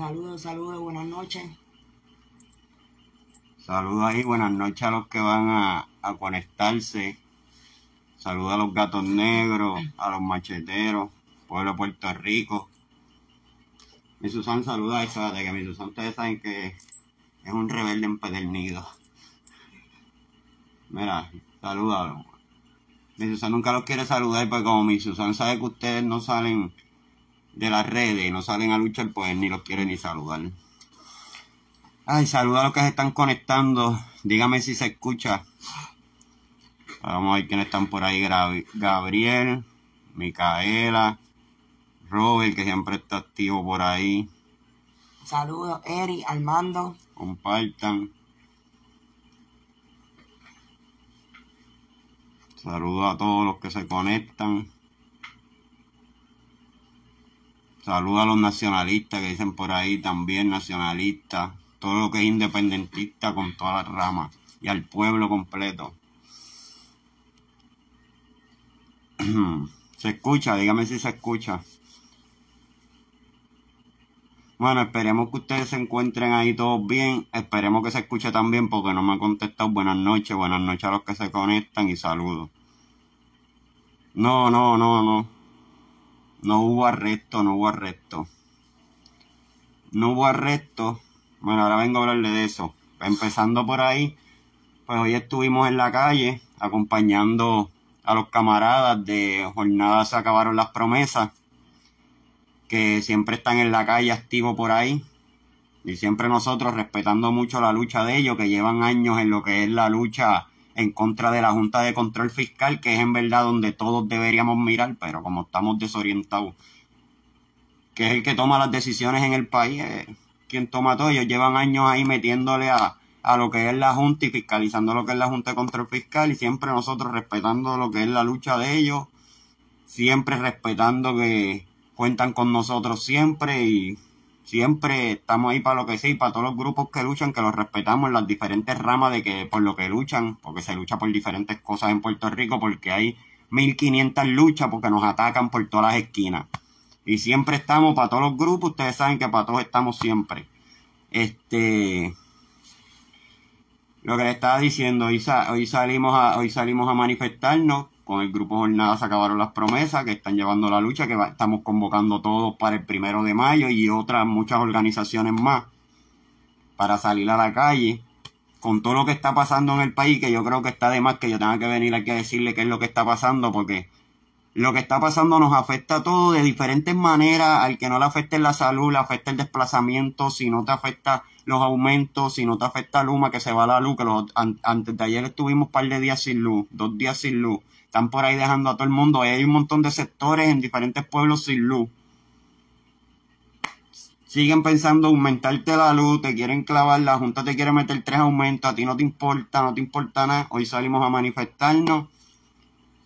Saludos, saludos, buenas noches. Saludos y buenas noches a los que van a, conectarse. Saludos a los gatos negros, a los macheteros, pueblo de Puerto Rico. Mi Susan saluda eso, de que mi Susan ustedes saben que es un rebelde empedernido. Mira, saludos. Mi Susan nunca los quiere saludar, porque como mi Susan sabe que ustedes no salen de las redes y no salen a luchar, pues ni los quieren ni saludar. Ay, saluda a los que se están conectando. Dígame si se escucha. Vamos a ver quiénes están por ahí. Gabriel, Micaela, Robert, que siempre está activo por ahí. Saludos, Eri, Armando. Compartan. Saludos a todos los que se conectan. Saluda a los nacionalistas que dicen por ahí también nacionalistas, todo lo que es independentista con todas las ramas y al pueblo completo. se escucha, dígame si se escucha. Bueno, esperemos que ustedes se encuentren ahí todos bien. Esperemos que se escuche también porque no me ha contestado. Buenas noches, buenas noches a los que se conectan y saludos. No, no, no, no. No hubo arresto, no hubo arresto. No hubo arresto. Bueno, ahora vengo a hablarle de eso. Empezando por ahí, pues hoy estuvimos en la calle acompañando a los camaradas de Jornada se acabaron las promesas, que siempre están en la calle activo por ahí. Y siempre nosotros respetando mucho la lucha de ellos, que llevan años en lo que es la lucha en contra de la Junta de Control Fiscal, que es en verdad donde todos deberíamos mirar, pero como estamos desorientados, que es el que toma las decisiones en el país, quien toma todo. Ellos llevan años ahí metiéndole a, a lo que es la Junta y fiscalizando lo que es la Junta de Control Fiscal y siempre nosotros respetando lo que es la lucha de ellos, siempre respetando que cuentan con nosotros siempre y siempre estamos ahí para lo que sea y para todos los grupos que luchan, que los respetamos en las diferentes ramas de que por lo que luchan, porque se lucha por diferentes cosas en Puerto Rico, porque hay 1500 luchas, porque nos atacan por todas las esquinas. Y siempre estamos para todos los grupos, ustedes saben que para todos estamos siempre. Este. Lo que le estaba diciendo, hoy salimos a, hoy salimos a manifestarnos con el grupo Jornada se acabaron las promesas, que están llevando la lucha, que estamos convocando todos para el primero de mayo y otras muchas organizaciones más para salir a la calle con todo lo que está pasando en el país, que yo creo que está de más que yo tenga que venir aquí a decirle qué es lo que está pasando, porque lo que está pasando nos afecta a todos de diferentes maneras, al que no le afecte la salud, le afecta el desplazamiento, si no te afecta los aumentos, si no te afecta Luma, que se va la luz, que los, antes de ayer estuvimos un par de días sin luz, dos días sin luz, están por ahí dejando a todo el mundo. hay un montón de sectores en diferentes pueblos sin luz. Siguen pensando aumentarte la luz, te quieren clavar, la Junta te quiere meter tres aumentos, a ti no te importa, no te importa nada. Hoy salimos a manifestarnos,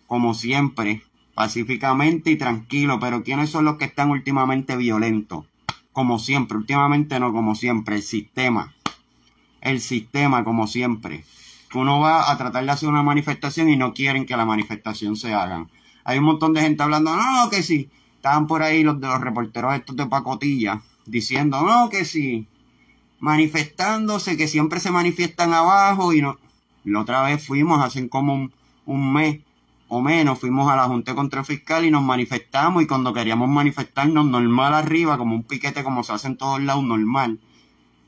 como siempre, pacíficamente y tranquilo, pero ¿quiénes son los que están últimamente violentos? Como siempre, últimamente no, como siempre, el sistema. El sistema, como siempre uno va a tratar de hacer una manifestación y no quieren que la manifestación se haga Hay un montón de gente hablando, no, que sí. Estaban por ahí los de los reporteros estos de pacotilla diciendo, no, que sí. Manifestándose, que siempre se manifiestan abajo y no. La otra vez fuimos, hace como un, mes o menos, fuimos a la Junta contra Fiscal y nos manifestamos y cuando queríamos manifestarnos normal arriba, como un piquete como se hace en todos lados normal,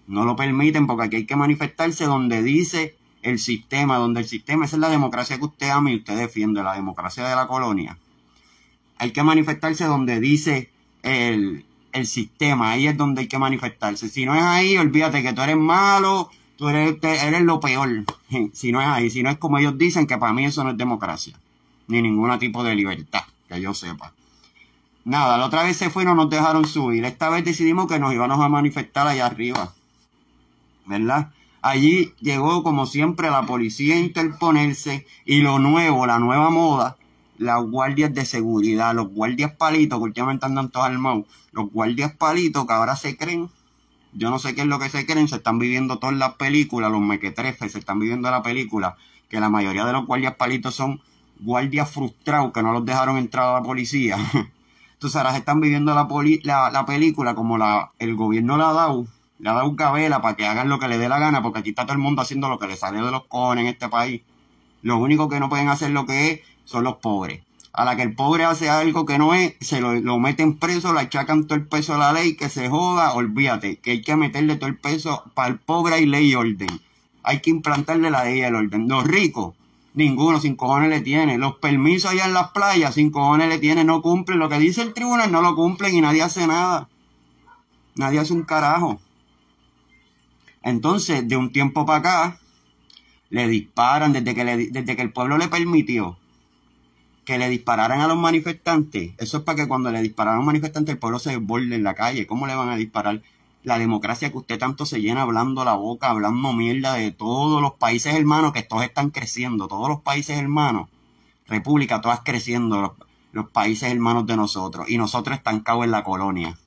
no lo permiten porque aquí hay que manifestarse donde dice el sistema, donde el sistema, esa es la democracia que usted ama y usted defiende, la democracia de la colonia. Hay que manifestarse donde dice el, sistema, ahí es donde hay que manifestarse. Si no es ahí, olvídate que tú eres malo, tú eres, eres lo peor. Si no es ahí, si no es como ellos dicen, que para mí eso no es democracia, ni ningún tipo de libertad, que yo sepa. Nada, la otra vez se no nos dejaron subir. Esta vez decidimos que nos íbamos a manifestar allá arriba. ¿Verdad? Allí llegó como siempre la policía a interponerse y lo nuevo, la nueva moda, las guardias de seguridad, los guardias palitos, que últimamente andan todos armados, los guardias palitos que ahora se creen, yo no sé qué es lo que se creen, se están viviendo todas las películas, los mequetrefes, se están viviendo la película, que la mayoría de los guardias palitos son guardias frustrados que no los dejaron entrar a la policía. Entonces ahora se están viviendo la, película como la, el gobierno la ha dado le ha dado cabela para que hagan lo que le dé la gana, porque aquí está todo el mundo haciendo lo que le sale de los cojones en este país. Los únicos que no pueden hacer lo que es son los pobres. A la que el pobre hace algo que no es, se lo, meten preso, le achacan todo el peso a la ley, que se joda, olvídate, que hay que meterle todo el peso para el pobre hay ley y orden. Hay que implantarle la ley y el orden. Los ricos, ninguno, sin cojones le tiene. Los permisos allá en las playas, sin cojones le tiene, no cumplen. Lo que dice el tribunal no lo cumplen y nadie hace nada. Nadie hace un carajo. Entonces, de un tiempo para acá, le disparan desde que, desde que el pueblo le permitió que le dispararan a los manifestantes. Eso es para que cuando le dispararan a los manifestantes el pueblo se desborde en la calle. ¿Cómo le van a disparar? La democracia que usted tanto se llena hablando la boca, hablando mierda de todos los países hermanos, que todos están creciendo, todos los países hermanos, república, todas creciendo, los, los países hermanos de nosotros. Y nosotros estancados en la colonia,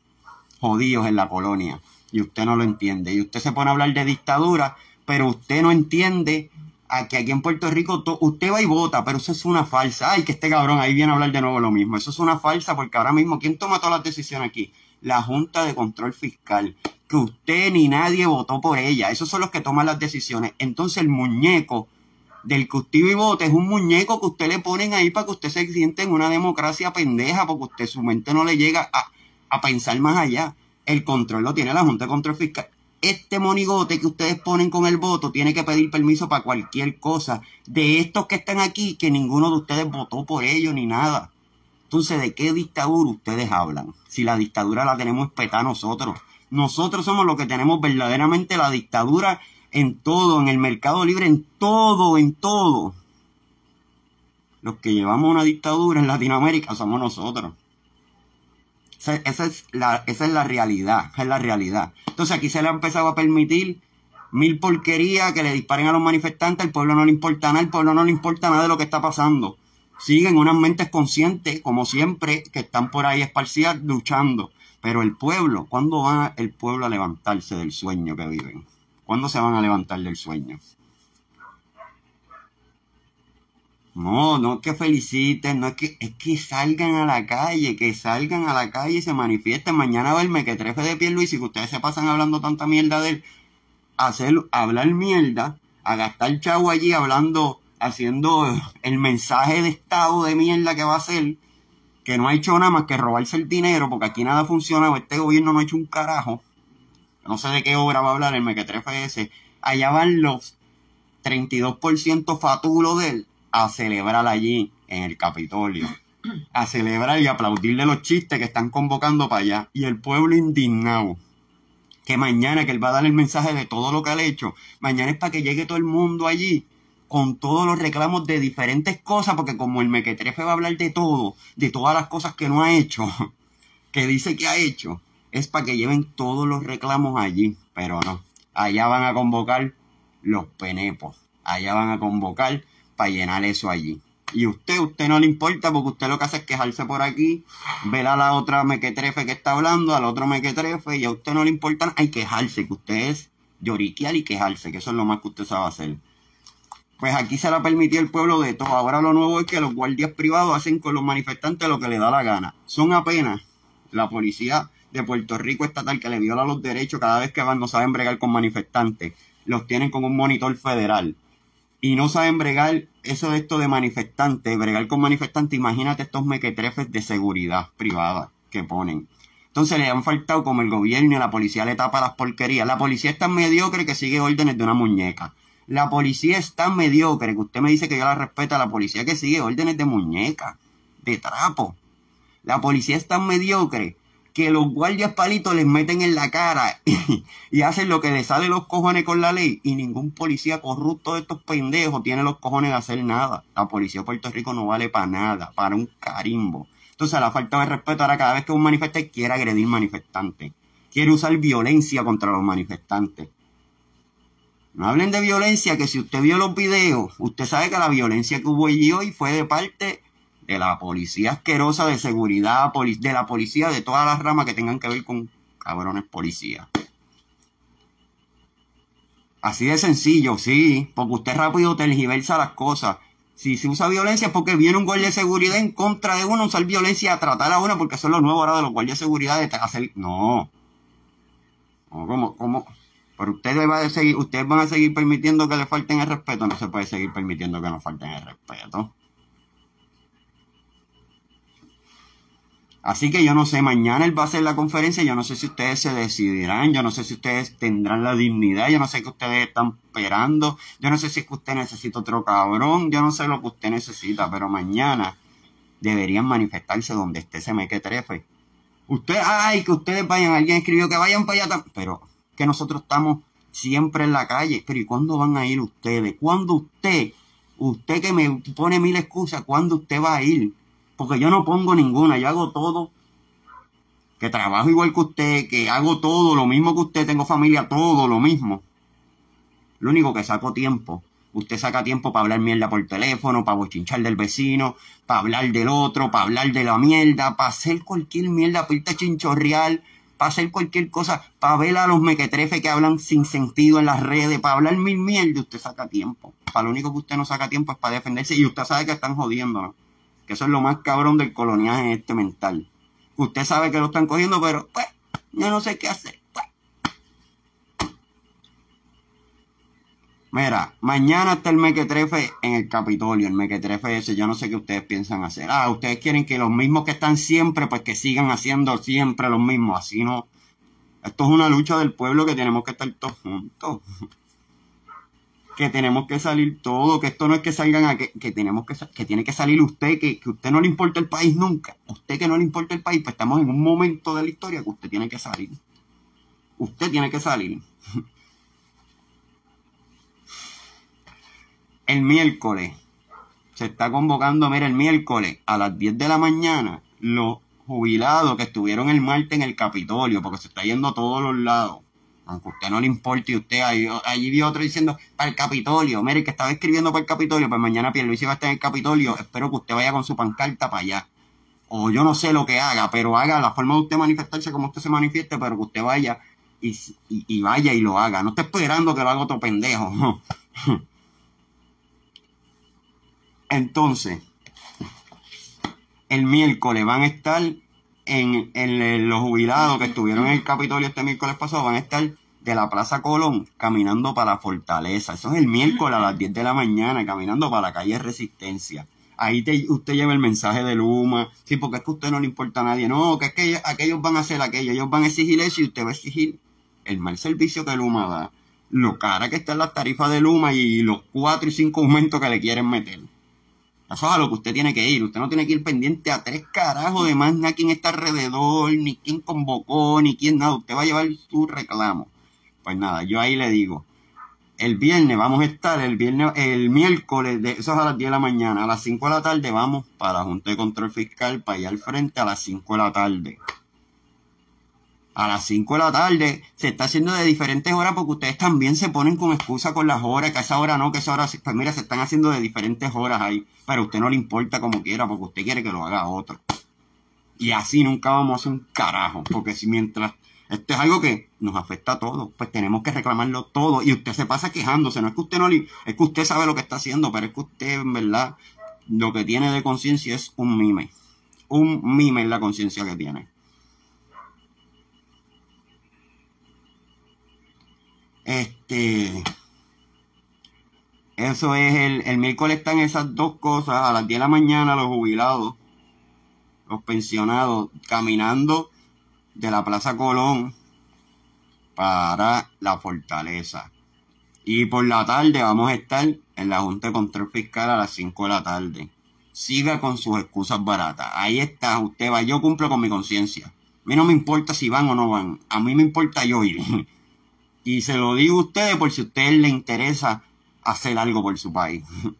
jodidos en la colonia y usted no lo entiende. Y usted se pone a hablar de dictadura, pero usted no entiende a que aquí en Puerto Rico usted va y vota, pero eso es una falsa. Ay, que este cabrón ahí viene a hablar de nuevo lo mismo. Eso es una falsa porque ahora mismo, ¿quién toma todas las decisiones aquí? La Junta de Control Fiscal, que usted ni nadie votó por ella. Esos son los que toman las decisiones. Entonces el muñeco del que usted y vote es un muñeco que usted le ponen ahí para que usted se siente en una democracia pendeja, porque usted su mente no le llega a, a pensar más allá. El control lo tiene la Junta de Control Fiscal. Este monigote que ustedes ponen con el voto tiene que pedir permiso para cualquier cosa. De estos que están aquí, que ninguno de ustedes votó por ellos ni nada. Entonces, ¿de qué dictadura ustedes hablan? Si la dictadura la tenemos espetada nosotros. Nosotros somos los que tenemos verdaderamente la dictadura en todo, en el mercado libre, en todo, en todo. Los que llevamos una dictadura en Latinoamérica somos nosotros. Esa, es la, esa es la realidad, es la realidad. Entonces aquí se le ha empezado a permitir mil porquerías que le disparen a los manifestantes, al pueblo no le importa nada, al pueblo no le importa nada de lo que está pasando. Siguen unas mentes conscientes, como siempre, que están por ahí esparcidas luchando. Pero el pueblo, ¿cuándo va el pueblo a levantarse del sueño que viven? ¿Cuándo se van a levantar del sueño? No, no que feliciten, no es que, es que salgan a la calle, que salgan a la calle y se manifiesten. Mañana va el mequetrefe de y que ustedes se pasan hablando tanta mierda de él, hacer, hablar mierda, a gastar chavo allí hablando, haciendo el mensaje de estado de mierda que va a hacer, que no ha hecho nada más que robarse el dinero, porque aquí nada funciona, este gobierno no ha hecho un carajo. No sé de qué obra va a hablar el mequetrefe ese. Allá van los 32% fatulos de él a celebrar allí en el Capitolio, a celebrar y aplaudirle los chistes que están convocando para allá. Y el pueblo indignado, que mañana que él va a dar el mensaje de todo lo que ha hecho, mañana es para que llegue todo el mundo allí con todos los reclamos de diferentes cosas, porque como el mequetrefe va a hablar de todo, de todas las cosas que no ha hecho, que dice que ha hecho, es para que lleven todos los reclamos allí, pero no, allá van a convocar los penepos, allá van a convocar para llenar eso allí. Y usted, usted no le importa porque usted lo que hace es quejarse por aquí, ver a la otra mequetrefe que está hablando, al otro mequetrefe, y a usted no le importa, hay quejarse, que usted es lloriquear y quejarse, que eso es lo más que usted sabe hacer. Pues aquí se la permitió el pueblo de todo. Ahora lo nuevo es que los guardias privados hacen con los manifestantes lo que le da la gana. Son apenas la policía de Puerto Rico estatal que le viola los derechos cada vez que van, no saben bregar con manifestantes. Los tienen con un monitor federal y no saben bregar eso de esto de manifestantes, bregar con manifestantes. imagínate estos mequetrefes de seguridad privada que ponen. Entonces le han faltado como el gobierno y la policía le tapa las porquerías. La policía es tan mediocre que sigue órdenes de una muñeca. La policía es tan mediocre que usted me dice que yo la respeto a la policía que sigue órdenes de muñeca, de trapo. La policía es tan mediocre que los guardias palitos les meten en la cara y, hacen lo que les sale los cojones con la ley y ningún policía corrupto de estos pendejos tiene los cojones de hacer nada. La policía de Puerto Rico no vale para nada, para un carimbo. Entonces la falta de respeto ahora cada vez que un manifestante quiere agredir manifestantes, quiere usar violencia contra los manifestantes. No hablen de violencia, que si usted vio los videos, usted sabe que la violencia que hubo allí hoy fue de parte de la policía asquerosa de seguridad, de la policía, de todas las ramas que tengan que ver con cabrones policías. Así de sencillo, sí, porque usted rápido tergiversa las cosas. Si se usa violencia es porque viene un guardia de seguridad en contra de uno, usar violencia a tratar a uno, porque eso es lo nuevo ahora de los guardias de seguridad de hacer. No. No, como, Pero ustedes van, a seguir, ustedes van a seguir permitiendo que le falten el respeto. No se puede seguir permitiendo que nos falten el respeto. Así que yo no sé, mañana él va a hacer la conferencia, yo no sé si ustedes se decidirán, yo no sé si ustedes tendrán la dignidad, yo no sé que ustedes están esperando, yo no sé si es que usted necesita otro cabrón, yo no sé lo que usted necesita, pero mañana deberían manifestarse donde esté ese mequetrefe. Usted, ay, que ustedes vayan, alguien escribió que vayan para allá, pero que nosotros estamos siempre en la calle, pero ¿y cuándo van a ir ustedes? ¿Cuándo usted, usted que me pone mil excusas, cuándo usted va a ir? porque yo no pongo ninguna, yo hago todo, que trabajo igual que usted, que hago todo lo mismo que usted, tengo familia, todo lo mismo. Lo único que saco tiempo. Usted saca tiempo para hablar mierda por teléfono, para bochinchar del vecino, para hablar del otro, para hablar de la mierda, para hacer cualquier mierda, para irte chinchorreal, para hacer cualquier cosa, para ver a los mequetrefe que hablan sin sentido en las redes, para hablar mil mierda, usted saca tiempo. Para lo único que usted no saca tiempo es para defenderse y usted sabe que están jodiendo. Que eso es lo más cabrón del coloniaje este mental. Usted sabe que lo están cogiendo, pero pues, yo no sé qué hacer. Pues. Mira, mañana está el mequetrefe en el Capitolio, el mequetrefe ese, yo no sé qué ustedes piensan hacer. Ah, ustedes quieren que los mismos que están siempre, pues que sigan haciendo siempre los mismos, así no. Esto es una lucha del pueblo que tenemos que estar todos juntos que tenemos que salir todo, que esto no es que salgan a que, tenemos que que tiene que salir usted, que, que usted no le importa el país nunca, usted que no le importa el país, pues estamos en un momento de la historia que usted tiene que salir. Usted tiene que salir. El miércoles se está convocando, mira, el miércoles a las 10 de la mañana, los jubilados que estuvieron el martes en el Capitolio, porque se está yendo a todos los lados aunque a usted no le importe y usted, ahí, allí vio otro diciendo, para el Capitolio, mire, que estaba escribiendo para el Capitolio, pues mañana Pierluisi va a estar en el Capitolio, espero que usted vaya con su pancarta para allá. O yo no sé lo que haga, pero haga la forma de usted manifestarse como usted se manifieste, pero que usted vaya y, y vaya y lo haga. No está esperando que lo haga otro pendejo. Entonces, el miércoles van a estar en, los jubilados que estuvieron en el Capitolio este miércoles pasado van a estar de la Plaza Colón caminando para la Fortaleza. Eso es el miércoles a las 10 de la mañana, caminando para la calle Resistencia. Ahí te, usted lleva el mensaje de Luma. Sí, porque es que a usted no le importa a nadie. No, que es que aquellos van a hacer aquello. Ellos van a exigir eso y usted va a exigir el mal servicio que Luma da. Lo cara que están las tarifas de Luma y los cuatro y cinco aumentos que le quieren meter. Eso es a lo que usted tiene que ir. Usted no tiene que ir pendiente a tres carajos de más a quién está alrededor, ni quién convocó, ni quién nada. Usted va a llevar su reclamo. Pues nada, yo ahí le digo. El viernes vamos a estar, el viernes, el miércoles, de, eso es a las 10 de la mañana. A las 5 de la tarde vamos para la Junta de Control Fiscal, para ir al frente a las 5 de la tarde a las 5 de la tarde, se está haciendo de diferentes horas porque ustedes también se ponen con excusa con las horas, que a esa hora no, que a esa hora, pues mira, se están haciendo de diferentes horas ahí, pero a usted no le importa como quiera porque usted quiere que lo haga otro. Y así nunca vamos a hacer un carajo, porque si mientras esto es algo que nos afecta a todos, pues tenemos que reclamarlo todo y usted se pasa quejándose, no es que usted no le, es que usted sabe lo que está haciendo, pero es que usted en verdad lo que tiene de conciencia es un mime, un mime es la conciencia que tiene. Este, eso es el, el miércoles están esas dos cosas, a las 10 de la mañana los jubilados, los pensionados, caminando de la Plaza Colón para la fortaleza. Y por la tarde vamos a estar en la Junta de Control Fiscal a las 5 de la tarde. Siga con sus excusas baratas. Ahí está, usted va. Yo cumplo con mi conciencia. A mí no me importa si van o no van. A mí me importa yo ir. Y se lo digo a ustedes por si a ustedes les interesa hacer algo por su país.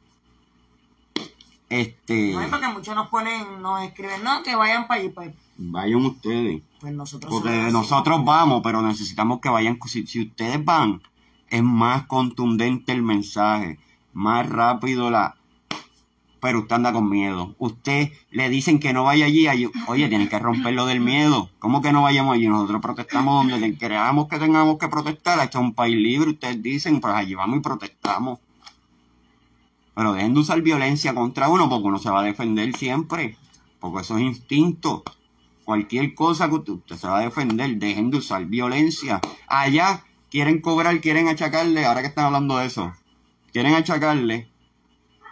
Este. No es porque muchos nos ponen, nos escriben, no, que vayan para allí, Vayan ustedes. Pues nosotros. Porque nosotros vamos, pero necesitamos que vayan. si, ustedes van, es más contundente el mensaje, más rápido la, pero usted anda con miedo. Usted le dicen que no vaya allí, oye, tienen que romper lo del miedo. ¿Cómo que no vayamos allí? Nosotros protestamos donde creamos que tengamos que protestar. Este es un país libre, ustedes dicen, pues allí vamos y protestamos. Pero dejen de usar violencia contra uno porque uno se va a defender siempre, porque eso es instinto. Cualquier cosa que usted, usted se va a defender, dejen de usar violencia. Allá quieren cobrar, quieren achacarle, ahora que están hablando de eso, quieren achacarle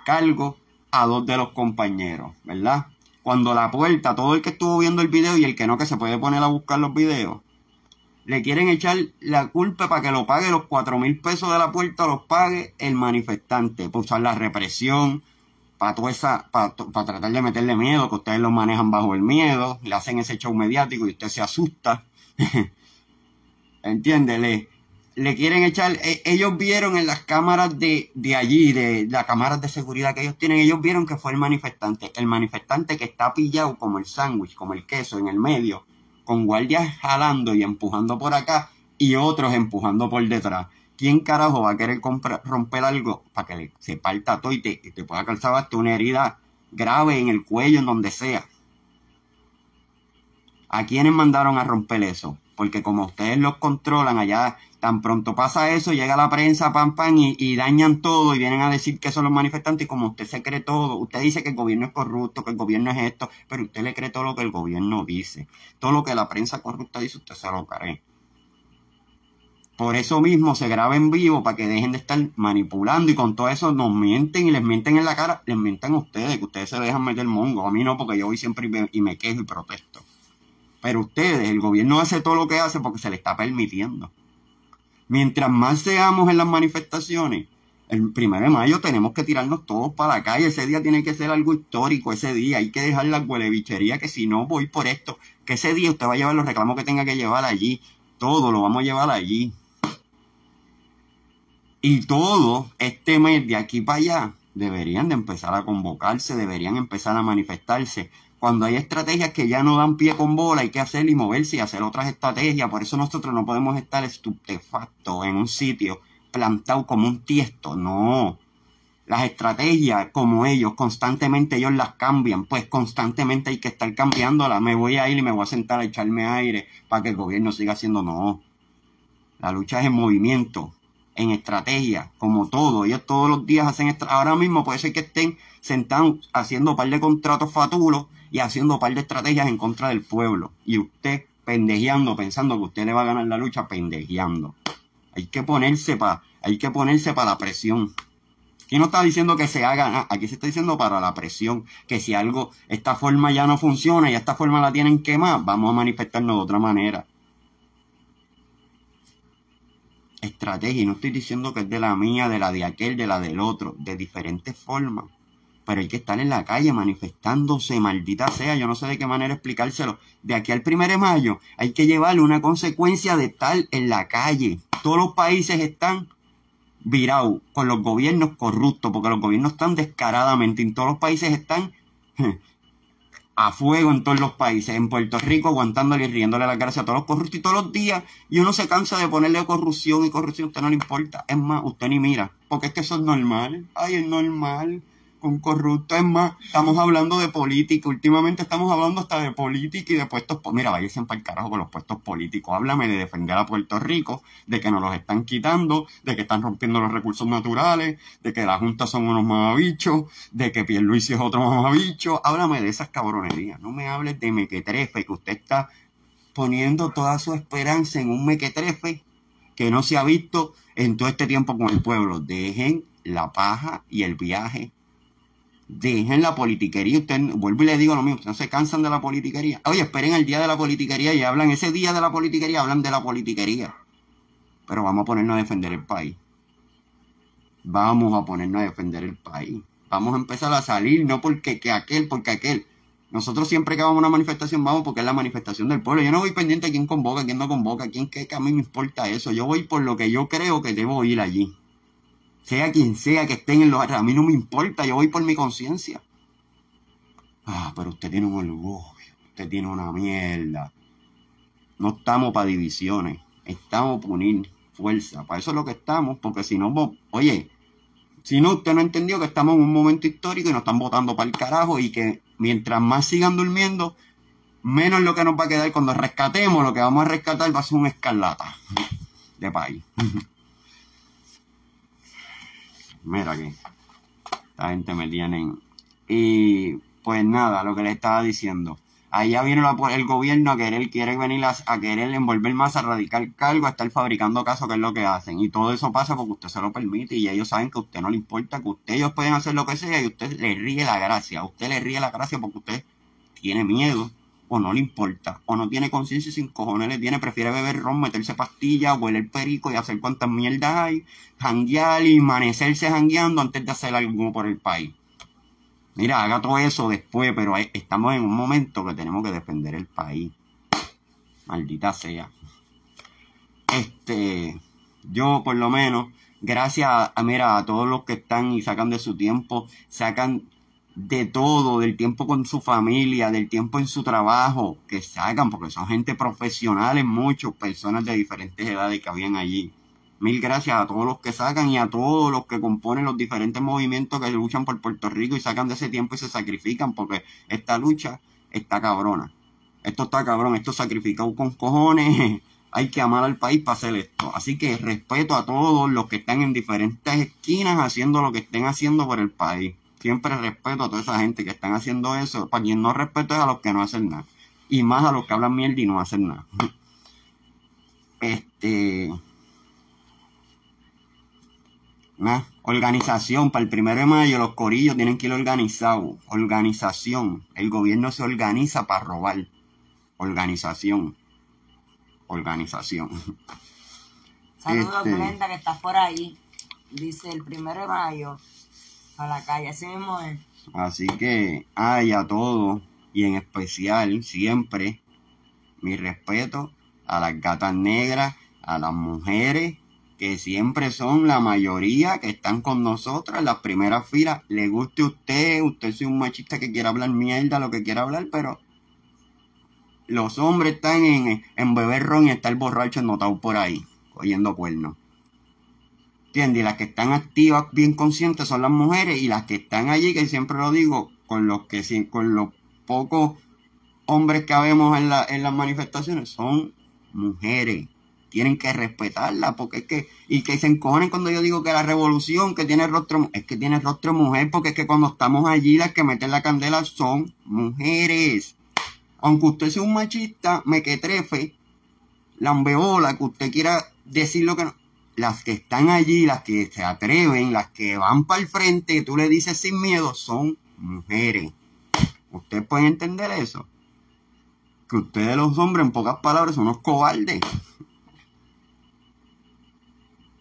cargo a dos de los compañeros, ¿verdad? Cuando la puerta, todo el que estuvo viendo el video y el que no, que se puede poner a buscar los videos, le quieren echar la culpa para que lo pague los cuatro mil pesos de la puerta, los pague el manifestante, por usar la represión, para para tratar de meterle miedo, que ustedes lo manejan bajo el miedo, le hacen ese show mediático y usted se asusta. ¿Entiéndele? le quieren echar, e, ellos vieron en las cámaras de, de allí, de, las cámaras de seguridad que ellos tienen, ellos vieron que fue el manifestante, el manifestante que está pillado como el sándwich, como el queso en el medio, con guardias jalando y empujando por acá y otros empujando por detrás. ¿Quién carajo va a querer romper algo para que se parta todo y te, pueda calzar hasta una herida grave en el cuello, en donde sea? ¿A quiénes mandaron a romper eso? porque como ustedes los controlan allá, tan pronto pasa eso, llega la prensa, pam, pam, y, dañan todo y vienen a decir que son los manifestantes y como usted se cree todo, usted dice que el gobierno es corrupto, que el gobierno es esto, pero usted le cree todo lo que el gobierno dice, todo lo que la prensa corrupta dice, usted se lo cree. Por eso mismo se graba en vivo para que dejen de estar manipulando y con todo eso nos mienten y les mienten en la cara, les mienten a ustedes, que ustedes se dejan meter mongo. A mí no, porque yo voy siempre y me quejo y protesto. Pero ustedes, el gobierno hace todo lo que hace porque se le está permitiendo. Mientras más seamos en las manifestaciones, el primero de mayo tenemos que tirarnos todos para la calle. Ese día tiene que ser algo histórico. Ese día hay que dejar la huelebichería que si no voy por esto, que ese día usted va a llevar los reclamos que tenga que llevar allí. Todo lo vamos a llevar allí. Y todo este mes de aquí para allá deberían de empezar a convocarse, deberían empezar a manifestarse cuando hay estrategias que ya no dan pie con bola, hay que hacer y moverse y hacer otras estrategias. Por eso nosotros no podemos estar estupefactos en un sitio plantado como un tiesto. No. Las estrategias, como ellos, constantemente ellos las cambian, pues constantemente hay que estar cambiándolas. Me voy a ir y me voy a sentar a echarme aire para que el gobierno siga haciendo. No. La lucha es en movimiento, en estrategia, como todo. Ellos todos los días hacen. Ahora mismo puede ser que estén sentados haciendo un par de contratos fatulos y haciendo un par de estrategias en contra del pueblo. Y usted pendejeando, pensando que usted le va a ganar la lucha, pendejeando. Hay que ponerse para, hay que ponerse para la presión. Aquí no está diciendo que se haga nada, aquí se está diciendo para la presión, que si algo, esta forma ya no funciona y esta forma la tienen más vamos a manifestarnos de otra manera. Estrategia, y no estoy diciendo que es de la mía, de la de aquel, de la del otro, de diferentes formas pero hay que estar en la calle manifestándose, maldita sea, yo no sé de qué manera explicárselo. De aquí al 1 de mayo hay que llevarle una consecuencia de estar en la calle. Todos los países están virados con los gobiernos corruptos, porque los gobiernos están descaradamente, en todos los países están a fuego en todos los países, en Puerto Rico aguantándole y riéndole la cara, a todos los corruptos y todos los días, y uno se cansa de ponerle corrupción y corrupción, a usted no le importa, es más, usted ni mira, porque es que eso es normal, ay, es normal un corrupto es más, estamos hablando de política, últimamente estamos hablando hasta de política y de puestos, mira, váyanse para el con los puestos políticos, háblame de defender a Puerto Rico, de que nos los están quitando, de que están rompiendo los recursos naturales, de que la Junta son unos mamabichos, de que Luis es otro mamabicho, háblame de esas cabronerías, no me hables de mequetrefe, que usted está poniendo toda su esperanza en un mequetrefe que no se ha visto en todo este tiempo con el pueblo, dejen la paja y el viaje dejen la politiquería. Usted, vuelvo y les digo lo mismo, ustedes no se cansan de la politiquería. Oye, esperen el día de la politiquería y hablan, ese día de la politiquería hablan de la politiquería. Pero vamos a ponernos a defender el país. Vamos a ponernos a defender el país. Vamos a empezar a salir, no porque que aquel, porque aquel. Nosotros siempre que vamos a una manifestación vamos porque es la manifestación del pueblo. Yo no voy pendiente a quién convoca, quién no convoca, quién qué, que a mí me importa eso. Yo voy por lo que yo creo que debo ir allí sea quien sea que esté en los a mí no me importa, yo voy por mi conciencia. Ah, pero usted tiene un orgullo, usted tiene una mierda. No estamos para divisiones, estamos para unir fuerza, para eso es lo que estamos, porque si no, oye, si no, usted no entendió que estamos en un momento histórico y nos están votando para el carajo y que mientras más sigan durmiendo, menos lo que nos va a quedar cuando rescatemos, lo que vamos a rescatar va a ser un escarlata de país. mira que la gente me tienen. Y pues nada, lo que le estaba diciendo. Allá viene el gobierno a querer, quiere venir a, a, querer envolver más, a radical cargo, a estar fabricando casos, que es lo que hacen. Y todo eso pasa porque usted se lo permite y ellos saben que a usted no le importa, que usted ellos pueden hacer lo que sea y usted le ríe la gracia. A usted le ríe la gracia porque usted tiene miedo o no le importa, o no tiene conciencia sin cojones le tiene, prefiere beber ron, meterse pastillas, huele perico y hacer cuantas mierdas hay, janguear y amanecerse jangueando antes de hacer algo por el país. Mira, haga todo eso después, pero estamos en un momento que tenemos que defender el país. Maldita sea. Este, yo por lo menos, gracias a, mira, a todos los que están y sacan de su tiempo, sacan de todo, del tiempo con su familia, del tiempo en su trabajo, que sacan, porque son gente profesionales, muchos, personas de diferentes edades que habían allí. Mil gracias a todos los que sacan y a todos los que componen los diferentes movimientos que luchan por Puerto Rico y sacan de ese tiempo y se sacrifican, porque esta lucha está cabrona. Esto está cabrón, esto sacrificado con cojones. Hay que amar al país para hacer esto. Así que respeto a todos los que están en diferentes esquinas haciendo lo que estén haciendo por el país siempre respeto a toda esa gente que están haciendo eso. Para quien no respeto es a los que no hacen nada. Y más a los que hablan mierda y no hacen nada. Este. organización. Para el primero de mayo los corillos tienen que ir organizados. Organización. El gobierno se organiza para robar. Organización. Organización. Saludos, este... que está por ahí. Dice el primero de mayo a la calle, así mismo Así que, ay, a todos, y en especial, siempre, mi respeto a las gatas negras, a las mujeres, que siempre son la mayoría que están con nosotras en las primeras filas. Le guste a usted, usted es un machista que quiere hablar mierda, lo que quiera hablar, pero los hombres están en, en beber ron y estar borracho notado por ahí, cogiendo cuernos. ¿Entiendes? Y las que están activas, bien conscientes, son las mujeres. Y las que están allí, que siempre lo digo, con los que con los pocos hombres que habemos en, las manifestaciones, son mujeres. Tienen que respetarlas. porque es que, y que se encojonen cuando yo digo que la revolución que tiene rostro, es que tiene rostro mujer, porque es que cuando estamos allí, las que meten la candela son mujeres. Aunque usted sea un machista, mequetrefe, lambeola, que usted quiera decir lo que no las que están allí, las que se atreven, las que van para el frente, tú le dices sin miedo, son mujeres. Ustedes pueden entender eso. Que ustedes los hombres, en pocas palabras, son unos cobardes.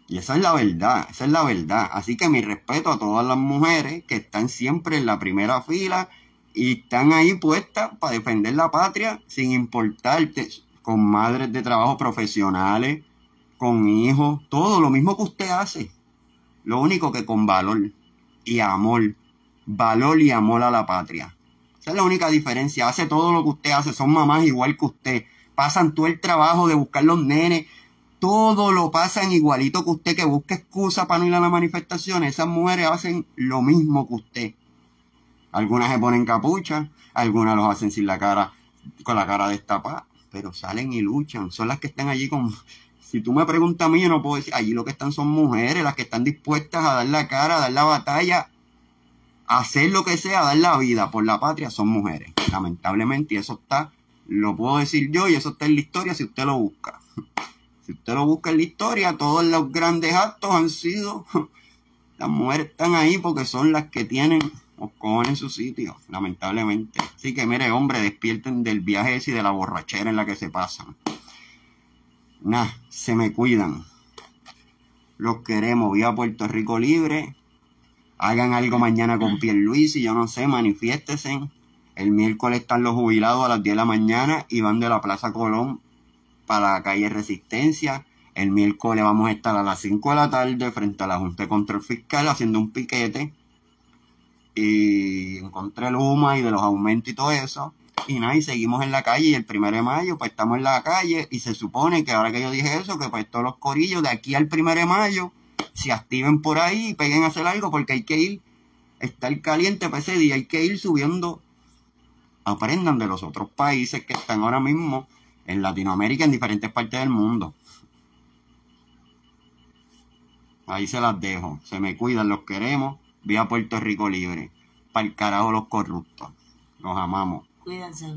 Y esa es la verdad, esa es la verdad. Así que mi respeto a todas las mujeres que están siempre en la primera fila y están ahí puestas para defender la patria sin importarte con madres de trabajo profesionales, con mi hijo, todo lo mismo que usted hace. Lo único que con valor y amor. Valor y amor a la patria. Esa es la única diferencia. Hace todo lo que usted hace. Son mamás igual que usted. Pasan todo el trabajo de buscar los nenes. Todo lo pasan igualito que usted que busca excusa para no ir a la manifestación. Esas mujeres hacen lo mismo que usted. Algunas se ponen capucha, algunas los hacen sin la cara, con la cara destapada, pero salen y luchan. Son las que están allí con, si tú me preguntas a mí, yo no puedo decir, allí lo que están son mujeres, las que están dispuestas a dar la cara, a dar la batalla, a hacer lo que sea, a dar la vida por la patria, son mujeres, lamentablemente, y eso está, lo puedo decir yo, y eso está en la historia si usted lo busca. Si usted lo busca en la historia, todos los grandes actos han sido, las mujeres están ahí porque son las que tienen los cojones en su sitio, lamentablemente. Así que mire, hombre, despierten del viaje ese y de la borrachera en la que se pasan. Nah, se me cuidan. Los queremos. Viva Puerto Rico libre. Hagan algo mañana con Luis y yo no sé, manifiéstesen. El miércoles están los jubilados a las 10 de la mañana y van de la Plaza Colón para la calle Resistencia. El miércoles vamos a estar a las 5 de la tarde frente a la Junta de Control Fiscal haciendo un piquete y encontré el UMA y de los aumentos y todo eso y nada, y seguimos en la calle y el primero de mayo pues estamos en la calle y se supone que ahora que yo dije eso, que pues todos los corillos de aquí al primero de mayo se activen por ahí y peguen a hacer algo porque hay que ir, estar caliente para ese día, hay que ir subiendo, aprendan de los otros países que están ahora mismo en Latinoamérica, en diferentes partes del mundo. Ahí se las dejo, se me cuidan, los queremos, vía Puerto Rico libre, para el carajo los corruptos, los amamos. Cuídense.